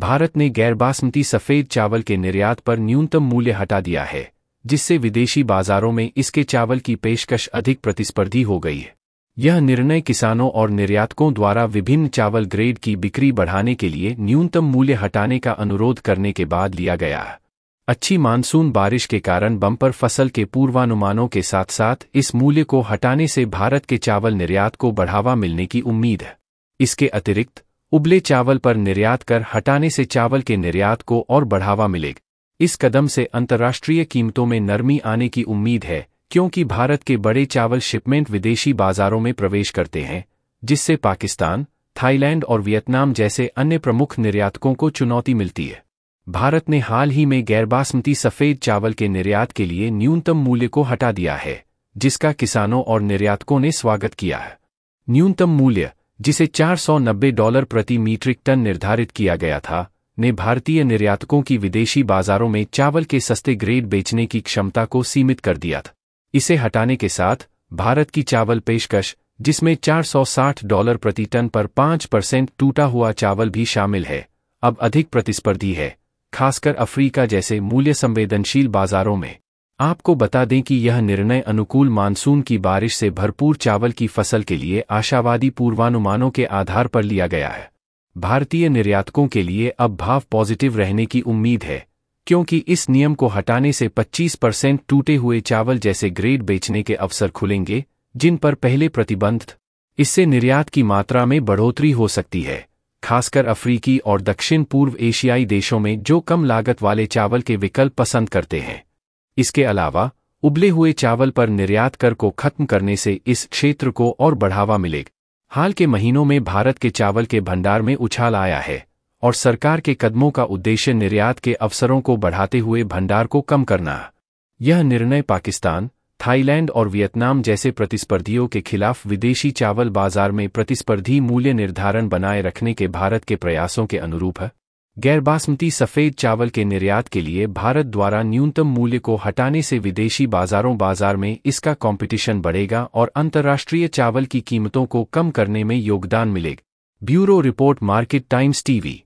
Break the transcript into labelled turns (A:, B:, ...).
A: भारत ने बासमती सफ़ेद चावल के निर्यात पर न्यूनतम मूल्य हटा दिया है जिससे विदेशी बाजारों में इसके चावल की पेशकश अधिक प्रतिस्पर्धी हो गई है यह निर्णय किसानों और निर्यातकों द्वारा विभिन्न चावल ग्रेड की बिक्री बढ़ाने के लिए न्यूनतम मूल्य हटाने का अनुरोध करने के बाद लिया गया है अच्छी मानसून बारिश के कारण बम्पर फसल के पूर्वानुमानों के साथ साथ इस मूल्य को हटाने से भारत के चावल निर्यात को बढ़ावा मिलने की उम्मीद है इसके अतिरिक्त उबले चावल पर निर्यात कर हटाने से चावल के निर्यात को और बढ़ावा मिलेगा इस कदम से अंतर्राष्ट्रीय कीमतों में नरमी आने की उम्मीद है क्योंकि भारत के बड़े चावल शिपमेंट विदेशी बाजारों में प्रवेश करते हैं जिससे पाकिस्तान थाईलैंड और वियतनाम जैसे अन्य प्रमुख निर्यातकों को चुनौती मिलती है भारत ने हाल ही में गैरबासमती सफ़ेद चावल के निर्यात के लिए न्यूनतम मूल्य को हटा दिया है जिसका किसानों और निर्यातकों ने स्वागत किया है न्यूनतम मूल्य जिसे 490 डॉलर प्रति मीट्रिक टन निर्धारित किया गया था ने भारतीय निर्यातकों की विदेशी बाजारों में चावल के सस्ते ग्रेड बेचने की क्षमता को सीमित कर दिया था इसे हटाने के साथ भारत की चावल पेशकश जिसमें 460 डॉलर प्रति टन पर 5 परसेंट टूटा हुआ चावल भी शामिल है अब अधिक प्रतिस्पर्धी है खासकर अफ्रीका जैसे मूल्य संवेदनशील बाजारों में आपको बता दें कि यह निर्णय अनुकूल मानसून की बारिश से भरपूर चावल की फसल के लिए आशावादी पूर्वानुमानों के आधार पर लिया गया है भारतीय निर्यातकों के लिए अब भाव पॉजिटिव रहने की उम्मीद है क्योंकि इस नियम को हटाने से 25 परसेंट टूटे हुए चावल जैसे ग्रेड बेचने के अवसर खुलेंगे जिन पर पहले प्रतिबंध इससे निर्यात की मात्रा में बढ़ोतरी हो सकती है खासकर अफ्रीकी और दक्षिण पूर्व एशियाई देशों में जो कम लागत वाले चावल के विकल्प पसंद करते हैं इसके अलावा उबले हुए चावल पर निर्यात कर को खत्म करने से इस क्षेत्र को और बढ़ावा मिलेगा हाल के महीनों में भारत के चावल के भंडार में उछाल आया है और सरकार के कदमों का उद्देश्य निर्यात के अवसरों को बढ़ाते हुए भंडार को कम करना है यह निर्णय पाकिस्तान थाईलैंड और वियतनाम जैसे प्रतिस्पर्धियों के खिलाफ विदेशी चावल बाजार में प्रतिस्पर्धी मूल्य निर्धारण बनाए रखने के भारत के प्रयासों के अनुरूप है गैरबासमती सफ़ेद चावल के निर्यात के लिए भारत द्वारा न्यूनतम मूल्य को हटाने से विदेशी बाजारों बाजार में इसका कंपटीशन बढ़ेगा और अंतर्राष्ट्रीय चावल की कीमतों को कम करने में योगदान मिलेगा bureau report market times TV